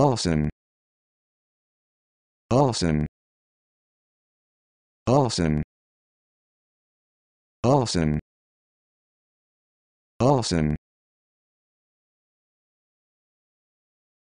Awesome. Awesome. Awesome. Awesome. Awesome.